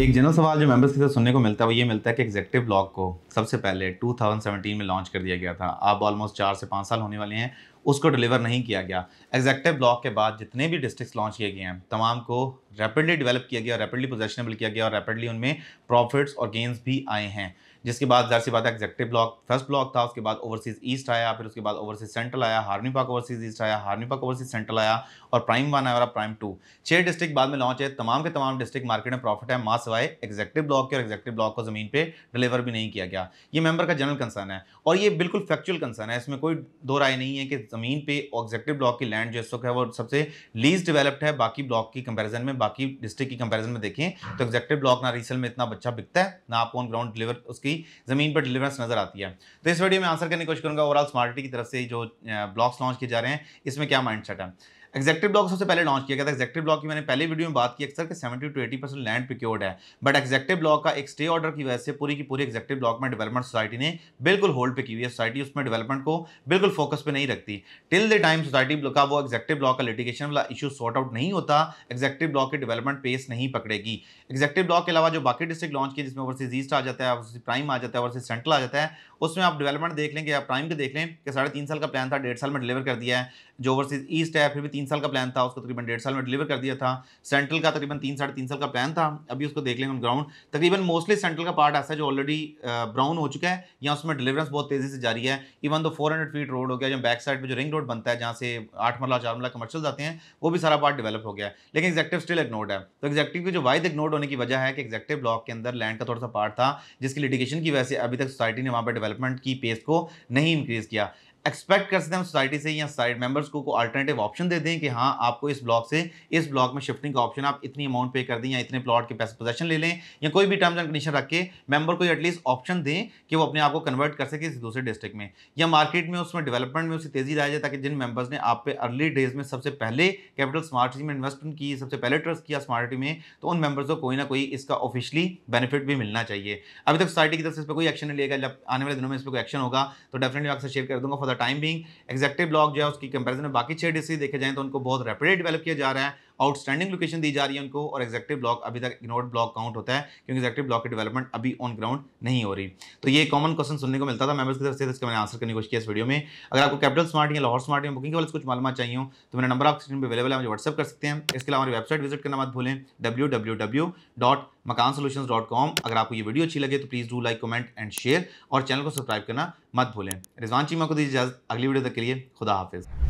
एक जनरल सवाल जो मेंबर्स के साथ सुनने को मिलता है वो ये मिलता है कि एग्जेक्टिव ब्लॉक को सबसे पहले 2017 में लॉन्च कर दिया गया था अब ऑलमोस्ट चार से पाँच साल होने वाले हैं उसको डिलीवर नहीं किया गया एग्जैक्टिव ब्लॉक के बाद जितने भी डिस्ट्रिक्स लॉन्च किए गए हैं तमाम को रैपिडली डेवलप किया गया रैपिडली पोजेशनेबल किया गया और रैपिडली उनमें प्रॉफिट्स और गेंस भी आए हैं जिसके बाद जहर सी बात है एग्जेक्टिव ब्लॉक फर्स्ट ब्लॉक था उसके बाद ओवरसीज ईस्ट आया फिर उसके बाद ओवरसीज सेंट्रल आया हार्मी पाक ओवरसीज ईस्ट आया हार्मी पाक ओवरसीज सेंट्रल आया और प्राइम वन आया और प्राइम टू छः डिस्ट्रिक्ट बाद में लॉन्च है तमाम के तमाम डिस्ट्रिक्ट मार्केट में प्रॉफिट है माँ सिवाय एग्जेक्टिव ब्लॉक के और एग्जेक्टिव ब्लॉक को ज़मीन पर डिलीवर भी नहीं किया गया ये मेम्बर का जनरल कंसर्न है और ये बिल्कुल फैक्चुअल कंसर्न है इसमें कोई दो राय नहीं है कि ज़मीन पे ऑब्जेक्टिव ब्लॉक की लैंड जो इस वक्त है वो सबसे लीज डेवलप्ड है बाकी ब्लॉक की कंपैरिजन में बाकी डिस्ट्रिक्ट की कंपैरिजन में देखें तो ऑब्जेक्टिव ब्लॉक ना रीसेल में इतना बच्चा बिकता है ना आपको ऑन ग्राउंड डिलीवर उसकी ज़मीन पर डिलीवरेंस नजर आती है तो इस वीडियो में आंसर करने की कोशिश करूंगा ओवरऑल स्मार्टी की तरफ से जो ब्लॉक्स लॉन्च किए जा रहे हैं इसमें क्या माइंड है एक्जेक्टिव ब्लॉक सबसे पहले लॉन्च किया गया था एक्जेक्टिव ब्लॉक की मैंने पहले वीडियो में बात की अक्सर कि seventy two eighty percent land procured है बट एक्जेक्टिव ब्लॉक का एक स्टे ऑर्डर की वजह से पूरी की पूरी एक्जेक्टिव ब्लॉक में डेवलपमेंट सोसाइटी ने बिल्कुल होल्ड पे की हुई है सोसाइटी उसमें डेवलपमेंट को बिल्कुल फोकस पर नहीं रखती टिल द टाइम सोसाइटी का वो एक्जेक्टिव ब्लॉक का लिटिगेशन वाला इशू सॉर्ट आउट नहीं होता एक्जेक्टिव ब्लॉक की डेवलपमेंट पेस नहीं पकड़ेगी एक्जेक्टिव ब्लॉक के अलावा जो बाकी डिस्ट्रिक्ट लॉन्च किए जिसमें ओवरसीज ईस्ट आ जाता है ओवरसीज प्राइम आ जाता है ओवरसीज सेंट्रल आ जाता है उसमें आप डेवलपमेंट देख लेंगे आप प्राइम के देख लें कि साढ़े तीन साल का प्लान था डेढ़ साल में डिलीवर कर दिया है जो ओवरसीज ईस्ट है फिर भी तीन साल का प्लान था उसको तकरीबन डेढ़ साल में डिलीवर कर दिया था सेंट्रल का तकरीबन तीन साढ़े तीन साल का प्लान था अभी उसको देख लेंगे हम ग्राउंड तकरीबन मोस्टली सेंट्रल का पार्ट ऐसा जो ऑलरेडी ब्राउन हो चुका है या उसमें डिलीवरेंस बहुत तेज़ी से जारी है even though four feet road हो गया या बैक साइड पर जो रिंग रोड बनता है जहाँ से आठ मरला चार मरला कमर्शल आते हैं वो भी सारा पार्ट डेवलप हो गया है लेकिन एक्जेक्टिव स्टिल इग्नोड है तो एक्जेक्टिव की जो वाइद इग्नोड होने की वजह है कि एक्जेक्टिव ब्लॉक के अंदर लैंड का थोड़ा सा पार्ट था जिसकी लिटिगेशन की वजह से अभी तक सोसाइटी ने वहाँ पर डेवलपमेंट की पेस को नहीं इंक्रीज़ किया एक्सपेक्ट कर सकते हैं सोसाइटी से या साइड मेंबर्स को को अल्टरनेटिव ऑप्शन दे दें कि हाँ आपको इस ब्लॉक से इस ब्लॉक में शिफ्टिंग का ऑप्शन आप इतनी अमाउंट पे कर दें या इतने प्लॉट के पैसे पोजेशन ले लें या कोई भी टर्म्स एंड कंडीशन रख के मेंबर को एटलीस्ट ऑप्शन दें कि वो अपने आप को कन्वर्ट कर सके किसी दूसरे डिस्ट्रिक्ट में या मार्केट में उसमें डेवलपमेंट में उसकी तेजी लाया जाए ताकि जिन मेंबर्स ने आप पे अर्ली डेज में सबसे पहले कैपिटल स्मार्ट सिटी में इन्वेस्टमेंट की सबसे पहले ट्रस्ट किया स्मार्ट सिटी में तो उन मेंबर्स को कोई ना कोई इसका ऑफिशियली बेनिफिट भी मिलना चाहिए अभी तक सोसाइटी की तरफ से इस पर कोई एक्शन नहीं लेगा जब आने वाले दिनों में इस पर कोई एक्शन होगा तो डेफिनेटली आपसे शेयर कर दूंगा for the time being executive block जो है उसकी कंपेरिजन में बाकी छह डिसीज देखे जाए तो उनको बहुत रेपिडली डेवलप किया जा रहा है आउटस्टैंडिंग लोकेशन दी जा रही है उनको और एग्जेक्टिव ब्लॉक अभी तक इग्नोर्ड ब्लॉक काउंट होता है क्योंकि एग्जेक्टिव ब्लॉक की डेवलपमेंट अभी ऑन ग्राउंड नहीं हो रही तो ये कॉमन क्वेश्चन सुनने को मिलता था मेम्बर्स की तरफ से इसका मैंने आंसर करने की कोशिश किया इस वीडियो में अगर आपको कैपिटल स्मार्ट या लाहौर स्मार्ट या बुकिंग के वाले कुछ मालूम चाहिए हो तो मेरा नंबर आपके स्क्रीन पर अवेलेबल है मुझे व्हाट्सअप कर सकते हैं इसके अलावा हमारी वेबसाइट विजिट करना मत भूलें डब्ल्यू मकान सोल्यूशन डॉट कॉम अगर आपको ये वीडियो अच्छी लगे तो please do like comment and share और चैनल को सब्सक्राइब करना मत भूलें रिजवान चीमा को दीजिए इजाजत अगली वीडियो तक के लिए खुदा हाफिज़